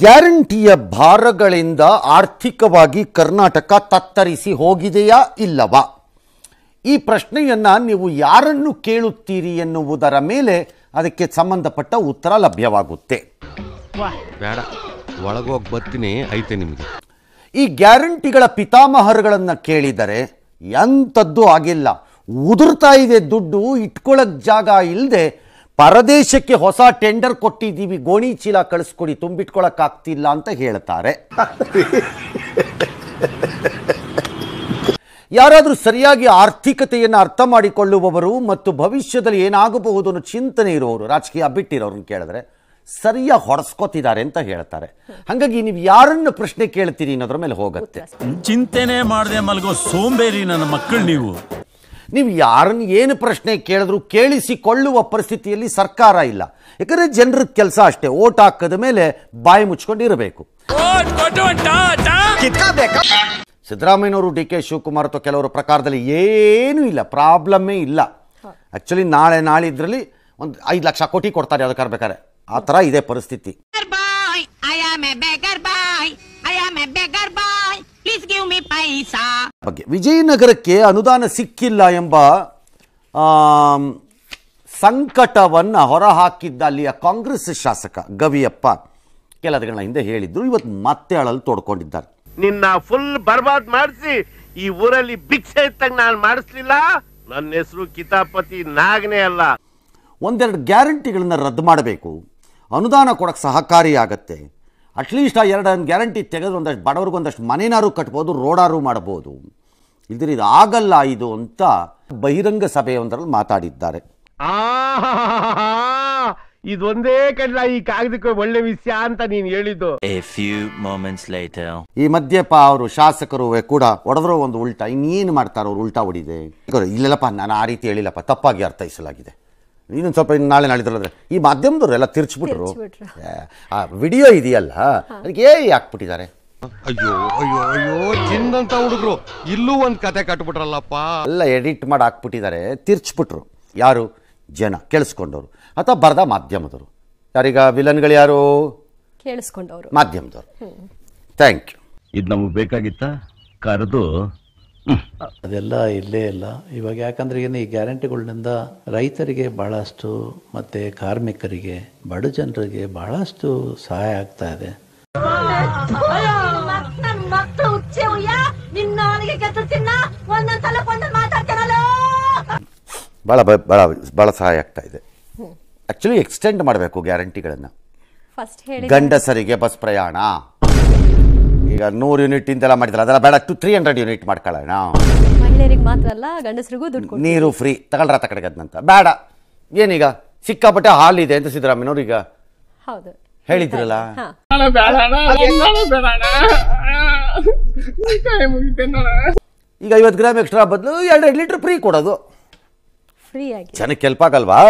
ಗ್ಯಾರಂಟಿಯ ಭಾರಗಳಿಂದ ಆರ್ಥಿಕವಾಗಿ ಕರ್ನಾಟಕ ತತ್ತರಿಸಿ ಹೋಗಿದೆಯಾ ಇಲ್ಲವಾ ಈ ಪ್ರಶ್ನೆಯನ್ನು ನೀವು ಯಾರನ್ನು ಕೇಳುತ್ತೀರಿ ಎನ್ನುವುದರ ಮೇಲೆ ಅದಕ್ಕೆ ಸಂಬಂಧಪಟ್ಟ ಉತ್ತರ ಲಭ್ಯವಾಗುತ್ತೆ ಬೇಡ ಐತೆ ನಿಮಗೆ ಈ ಗ್ಯಾರಂಟಿಗಳ ಪಿತಾಮಹರುಗಳನ್ನು ಕೇಳಿದರೆ ಎಂಥದ್ದು ಆಗಿಲ್ಲ ಉದುರ್ತಾ ಇದೆ ದುಡ್ಡು ಇಟ್ಕೊಳ್ಳೋಕ್ಕೆ ಜಾಗ ಇಲ್ಲದೆ ಪರದೇಶಕ್ಕೆ ಹೊಸ ಟೆಂಡರ್ ಕೊಟ್ಟಿದ್ದೀವಿ ಗೋಣಿ ಚೀಲ ಕಳಿಸ್ಕೊಡಿ ತುಂಬಿಟ್ಕೊಳಕ್ಕಾಗ್ತಿಲ್ಲ ಅಂತ ಹೇಳ್ತಾರೆ ಯಾರಾದರೂ ಸರಿಯಾಗಿ ಆರ್ಥಿಕತೆಯನ್ನು ಅರ್ಥ ಮಾಡಿಕೊಳ್ಳುವವರು ಮತ್ತು ಭವಿಷ್ಯದಲ್ಲಿ ಏನಾಗಬಹುದು ಅನ್ನೋ ಚಿಂತನೆ ಇರುವವರು ರಾಜಕೀಯ ಬಿಟ್ಟಿರೋರು ಕೇಳಿದ್ರೆ ಸರಿಯಾಗಿ ಹೊಡೆಸ್ಕೋತಿದ್ದಾರೆ ಅಂತ ಹೇಳ್ತಾರೆ ಹಾಗಾಗಿ ನೀವು ಯಾರನ್ನು ಪ್ರಶ್ನೆ ಕೇಳ್ತೀರಿ ಅನ್ನೋದ್ರ ಮೇಲೆ ಹೋಗುತ್ತೆ ಚಿಂತೆನೆ ಮಾಡದೆ ಮಲಗೋ ಸೋಂಬೇರಿ ನನ್ನ ಮಕ್ಕಳು ನೀವು ನೀವು ಯಾರನ್ನು ಏನು ಪ್ರಶ್ನೆ ಕೇಳಿದ್ರು ಕೇಳಿಸಿಕೊಳ್ಳುವ ಪರಿಸ್ಥಿತಿಯಲ್ಲಿ ಸರ್ಕಾರ ಇಲ್ಲ ಯಾಕಂದ್ರೆ ಜನರ ಕೆಲಸ ಅಷ್ಟೇ ಓಟ್ ಹಾಕದ ಮೇಲೆ ಬಾಯಿ ಮುಚ್ಕೊಂಡಿರಬೇಕು ಸಿದ್ದರಾಮಯ್ಯವರು ಡಿ ಕೆ ಶಿವಕುಮಾರ್ ಅಥವಾ ಕೆಲವರ ಪ್ರಕಾರದಲ್ಲಿ ಏನೂ ಇಲ್ಲ ಪ್ರಾಬ್ಲಮ್ಮೇ ಇಲ್ಲ ಆಕ್ಚುಲಿ ನಾಳೆ ನಾಳೆ ಇದ್ರಲ್ಲಿ ಒಂದು ಐದು ಲಕ್ಷ ಕೋಟಿ ಕೊಡ್ತಾರೆ ಯಾವ್ದಕ್ಕಾರ ಬೇಕಾದ್ರೆ ಆ ಥರ ಇದೆ ಪರಿಸ್ಥಿತಿ ಬಗ್ಗೆ ವಿಜಯನಗರಕ್ಕೆ ಅನುದಾನ ಸಿಕ್ಕಿಲ್ಲ ಎಂಬ ಸಂಕಟವನ್ನು ಹೊರಹಾಕಿದ್ದ ಅಲ್ಲಿಯ ಕಾಂಗ್ರೆಸ್ ಶಾಸಕ ಗವಿಯಪ್ಪ ಕೆಲ ದಿನಗಳ ಹಿಂದೆ ಹೇಳಿದ್ರು ಇವತ್ತು ಮತ್ತೆ ಅಳಲು ತೋಡ್ಕೊಂಡಿದ್ದಾರೆ ನಿನ್ನ ಫುಲ್ ಬರ್ಬಾದ್ ಮಾಡಿಸಿ ಈ ಊರಲ್ಲಿ ಭಿಕ್ಷೆ ಇತ್ತಾಗ ನಾನು ಮಾಡಿಸ್ಲಿಲ್ಲ ನನ್ನ ಹೆಸರು ಕಿತಾಪತಿ ನಾಗನೇ ಅಲ್ಲ ಒಂದೆರಡು ಗ್ಯಾರಂಟಿಗಳನ್ನ ರದ್ದು ಮಾಡಬೇಕು ಅನುದಾನ ಕೊಡಕ್ಕೆ ಸಹಕಾರಿಯಾಗತ್ತೆ ಅಟ್ಲೀಸ್ಟ್ ಆ ಎರಡು ಗ್ಯಾರಂಟಿ ತೆಗೆದು ಒಂದಷ್ಟು ಬಡವ್ರಿಗೆ ಒಂದಷ್ಟು ಮನೆನಾರು ಕಟ್ಬೋದು ರೋಡಾರು ಮಾಡ್ಬೋದು ಇದ್ರ ಇದು ಆಗಲ್ಲ ಇದು ಅಂತ ಬಹಿರಂಗ ಸಭೆಯೊಂದರಲ್ಲಿ ಮಾತಾಡಿದ್ದಾರೆ ಇದೊಂದೇ ಕಡಲ ಈ ಕಾಗದಕ್ಕೆ ಒಳ್ಳೆ ವಿಷಯ ಅಂತ ನೀನು ಹೇಳಿದ್ದು ಈ ಮಧ್ಯಪ್ಪ ಅವರು ಶಾಸಕರು ಕೂಡ ಒಡದ್ರ ಒಂದು ಉಲ್ಟಾ ಇನ್ನೇನು ಮಾಡ್ತಾರೆ ಅವ್ರು ಉಲ್ಟಾ ಹೊಡಿದೆ ಇಲ್ಲಪ್ಪ ನಾನು ಆ ರೀತಿ ಹೇಳಿಲ್ಲಪ್ಪ ತಪ್ಪಾಗಿ ಅರ್ಥೈಸಲಾಗಿದೆ ಇನ್ನೊಂದು ಸ್ವಲ್ಪ ಇನ್ನು ನಾಳೆ ನಾಳಿದ್ರಲ್ಲಂದರೆ ಈ ಮಾಧ್ಯಮದವ್ರು ಎಲ್ಲ ತಿರ್ಚ್ಬಿಟ್ರು ಆ ವಿಡಿಯೋ ಇದೆಯಲ್ಲ ಅದಕ್ಕೆ ಏ ಹಾಕ್ಬಿಟ್ಟಿದ್ದಾರೆ ಅಯ್ಯೋ ಅಯ್ಯೋ ಅಯ್ಯೋ ಚಿಂದಂತ ಹುಡುಗರು ಇಲ್ಲೂ ಒಂದು ಕತೆ ಕಟ್ಬಿಟ್ರಲ್ಲಪ್ಪ ಎಲ್ಲ ಎಡಿಟ್ ಮಾಡಿ ಹಾಕ್ಬಿಟ್ಟಿದ್ದಾರೆ ತಿರ್ಚ್ಬಿಟ್ರು ಯಾರು ಜನ ಕೇಳಿಸ್ಕೊಂಡವ್ರು ಅಥವಾ ಬರದ ಮಾಧ್ಯಮದವರು ಯಾರೀಗ ವಿಲನ್ಗಳು ಯಾರು ಕೇಳಿಸ್ಕೊಂಡವ್ರು ಮಾಧ್ಯಮದವರು ಥ್ಯಾಂಕ್ ಯು ಇದು ನಮಗೆ ಬೇಕಾಗಿತ್ತ ಕರೆದು ಅದೆಲ್ಲ ಇಲ್ಲೇ ಇಲ್ಲ ಇವಾಗ ಯಾಕಂದ್ರೆ ಏನು ಈ ಗ್ಯಾರಂಟಿಗಳಿಂದ ರೈತರಿಗೆ ಬಹಳಷ್ಟು ಮತ್ತೆ ಕಾರ್ಮಿಕರಿಗೆ ಬಡ ಜನರಿಗೆ ಬಹಳಷ್ಟು ಸಹಾಯ ಆಗ್ತಾ ಇದೆ ಬಹಳ ಬಹಳ ಬಹಳ ಸಹಾಯ ಆಗ್ತಾ ಇದೆ ಆ್ಯಕ್ಚುಲಿ ಎಕ್ಸ್ಟೆಂಡ್ ಮಾಡಬೇಕು ಗ್ಯಾರಂಟಿಗಳನ್ನ ಗಂಡಸರಿಗೆ ಬಸ್ ಪ್ರಯಾಣ ಈಗ ನೂರು ಯೂನಿಟ್ ಇಂತೆಲ್ಲ ಮಾಡಿದ್ರೆ ಅದೆಲ್ಲ ಬೇಡ ಟು ತ್ರೀ ಹಂಡ್ರೆಡ್ ಯೂನಿಟ್ ಮಾಡ್ಕೊಳ್ಳೋಣ ಮಹಿಳೆಯರಿಗೆ ಮಾತ್ರ ಅಲ್ಲ ಗಂಡಸರಿಗೂ ದುಡ್ಡು ನೀರು ಫ್ರೀ ತಗೊಳ್ರ ತಕಡೆಗದ್ನಂತ ಬೇಡ ಏನೀಗ ಸಿಕ್ಕಾಪಟ್ಟೆ ಹಾಲಿದೆ ಅಂತ ಸಿದ್ದರಾಮಯ್ಯನವ್ರು ಹೌದು ಹೇಳಿದ್ರಲ್ಲ ಈಗ ಐವತ್ತು ಗ್ರಾಮ್ ಎಕ್ಸ್ಟ್ರಾ ಬದಲು ಎರಡೆರಡು ಲೀಟ್ರ್ ಫ್ರೀ ಕೊಡೋದು ಫ್ರೀ ಆಗಿ ಜನಕ್ಕೆ ಹೆಲ್ಪ್ ಆಗಲ್ವಾ